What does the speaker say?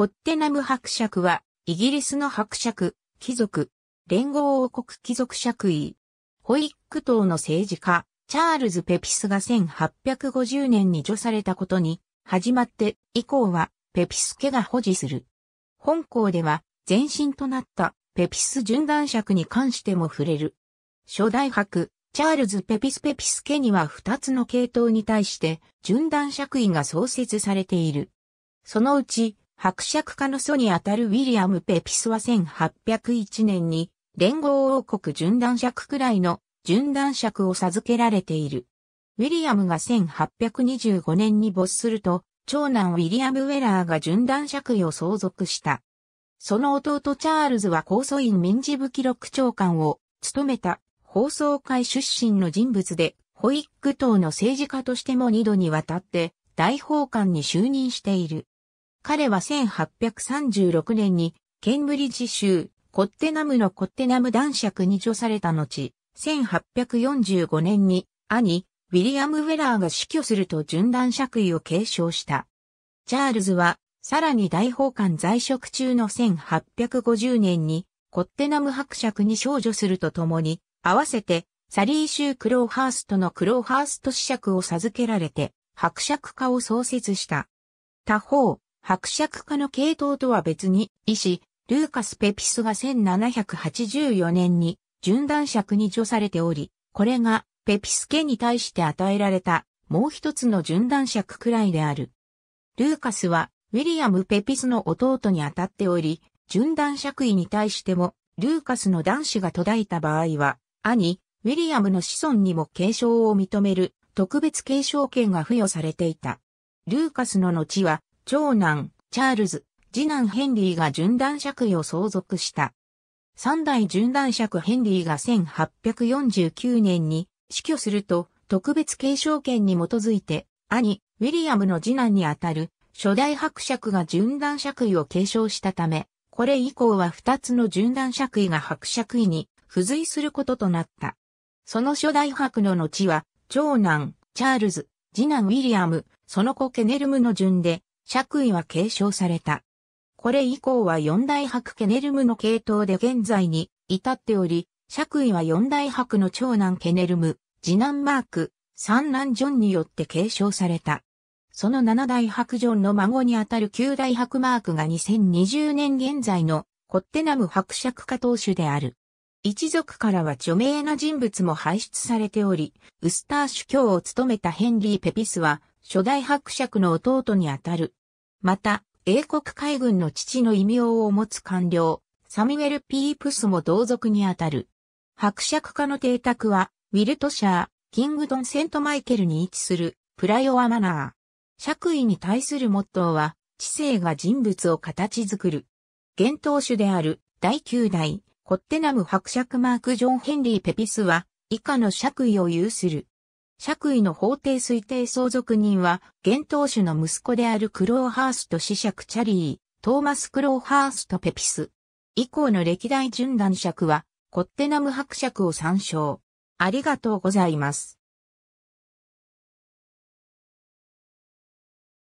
コッテナム伯爵は、イギリスの伯爵、貴族、連合王国貴族爵位。ホイック島の政治家、チャールズ・ペピスが1850年に除されたことに、始まって以降は、ペピス家が保持する。本校では、前身となったペピス順断爵に関しても触れる。初代伯、チャールズ・ペピス・ペピス家には2つの系統に対して、順断爵位が創設されている。そのうち、伯爵家の祖にあたるウィリアム・ペピスは1801年に連合王国順断爵くらいの順断爵を授けられている。ウィリアムが1825年に没すると、長男ウィリアム・ウェラーが順断爵位を相続した。その弟チャールズは高訴院民事部記録長官を務めた放送会出身の人物で、ホイック党の政治家としても二度にわたって大法官に就任している。彼は1836年にケンブリッジ州コッテナムのコッテナム男爵に除された後、1845年に兄、ウィリアム・ウェラーが死去すると順男爵位を継承した。チャールズは、さらに大法官在職中の1850年に、コッテナム伯爵に少女するとともに、合わせて、サリー州クローハーストのクローハースト子爵を授けられて、伯爵家を創設した。他方、伯爵家の系統とは別に、医師、ルーカス・ペピスが1784年に、順男爵に除されており、これが、ペピス家に対して与えられた、もう一つの順男爵くらいである。ルーカスは、ウィリアム・ペピスの弟に当たっており、順男爵位に対しても、ルーカスの男子が途絶えた場合は、兄、ウィリアムの子孫にも継承を認める特別継承権が付与されていた。ルーカスの後は、長男、チャールズ、次男ヘンリーが順男爵位を相続した。三代準男爵ヘンリーが1849年に死去すると、特別継承権に基づいて、兄、ウィリアムの次男にあたる、初代伯爵が順男爵位を継承したため、これ以降は二つの順男爵位が伯爵位に付随することとなった。その初代伯の後は、長男、チャールズ、次男ウィリアム、その子ケネルムの順で、爵位は継承された。これ以降は四大伯ケネルムの系統で現在に至っており、爵位は四大伯の長男ケネルム、次男マーク、三男ジョンによって継承された。その七大伯ジョンの孫にあたる九大伯マークが2020年現在のコッテナム伯爵家当主である。一族からは著名な人物も輩出されており、ウスター主教を務めたヘンリー・ペピスは、初代伯爵の弟にあたる、また、英国海軍の父の異名を持つ官僚、サミュエル・ピープスも同族にあたる。伯爵家の邸宅は、ウィルトシャー、キングドン・セント・マイケルに位置する、プラヨア・マナー。爵位に対するモットーは、知性が人物を形作る。現当主である、第9代、コッテナム伯爵マーク・ジョン・ヘンリー・ペピスは、以下の爵位を有する。爵位の法定推定相続人は、現当主の息子であるクローハースト子爵チャリー、トーマス・クローハースト・ペピス。以降の歴代順男爵は、コッテナム伯爵を参照。ありがとうございます。